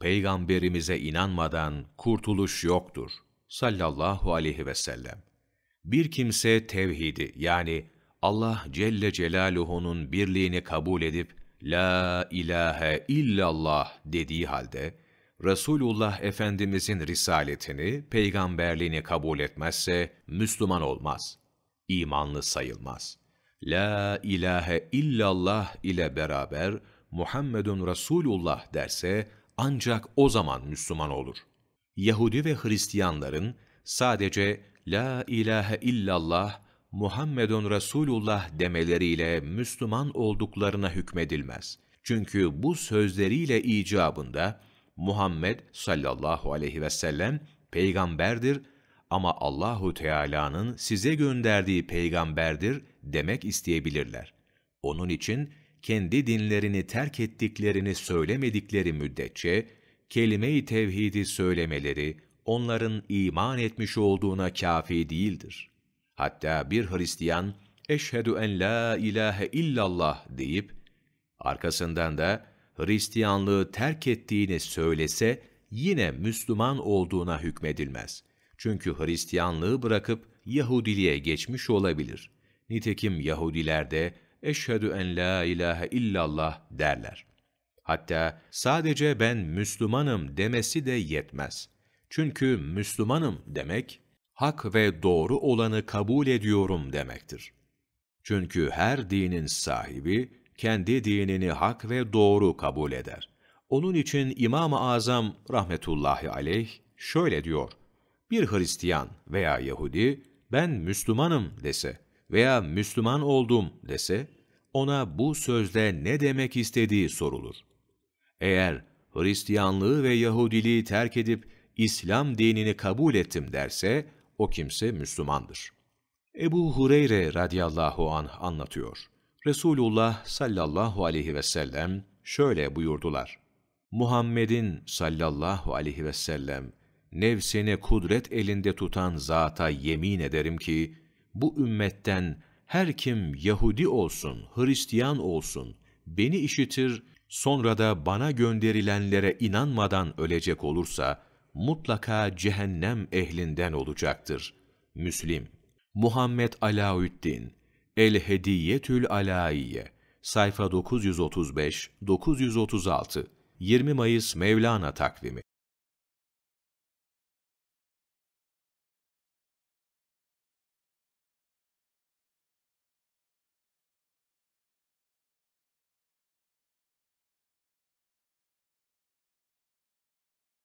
Peygamberimize inanmadan kurtuluş yoktur sallallahu aleyhi ve sellem. Bir kimse tevhidi yani Allah Celle Celaluhu'nun birliğini kabul edip La ilahe illallah dediği halde Resulullah Efendimizin risaletini, peygamberliğini kabul etmezse Müslüman olmaz. imanlı sayılmaz. La ilahe illallah ile beraber Muhammedun Resulullah derse ancak o zaman Müslüman olur. Yahudi ve Hristiyanların sadece La ilahe illallah Muhammedun Resulullah demeleriyle Müslüman olduklarına hükmedilmez. Çünkü bu sözleriyle icabında Muhammed sallallahu aleyhi ve sellem peygamberdir ama Allahu Teala'nın size gönderdiği peygamberdir demek isteyebilirler. Onun için kendi dinlerini terk ettiklerini söylemedikleri müddetçe, kelime-i tevhidi söylemeleri onların iman etmiş olduğuna kâfi değildir. Hatta bir Hristiyan, eşhedü en la ilahe illallah deyip, arkasından da Hristiyanlığı terk ettiğini söylese, yine Müslüman olduğuna hükmedilmez. Çünkü Hristiyanlığı bırakıp Yahudiliğe geçmiş olabilir. Nitekim Yahudiler de eşhedü en la ilahe illallah derler. Hatta sadece ben Müslümanım demesi de yetmez. Çünkü Müslümanım demek, hak ve doğru olanı kabul ediyorum demektir. Çünkü her dinin sahibi, kendi dinini hak ve doğru kabul eder. Onun için İmam-ı Azam rahmetullahi aleyh şöyle diyor. Bir Hristiyan veya Yahudi, ben Müslümanım dese veya Müslüman oldum dese, ona bu sözde ne demek istediği sorulur. Eğer Hristiyanlığı ve Yahudiliği terk edip İslam dinini kabul ettim derse, o kimse Müslümandır. Ebu Hureyre radıyallahu anh anlatıyor. Resulullah sallallahu aleyhi ve sellem şöyle buyurdular. Muhammed'in sallallahu aleyhi ve sellem nefsini kudret elinde tutan zata yemin ederim ki bu ümmetten her kim Yahudi olsun, Hristiyan olsun, beni işitir, sonra da bana gönderilenlere inanmadan ölecek olursa, mutlaka cehennem ehlinden olacaktır. Müslim Muhammed Alaüddin El-Hediyetül Alaiye Sayfa 935-936 20 Mayıs Mevlana takvimi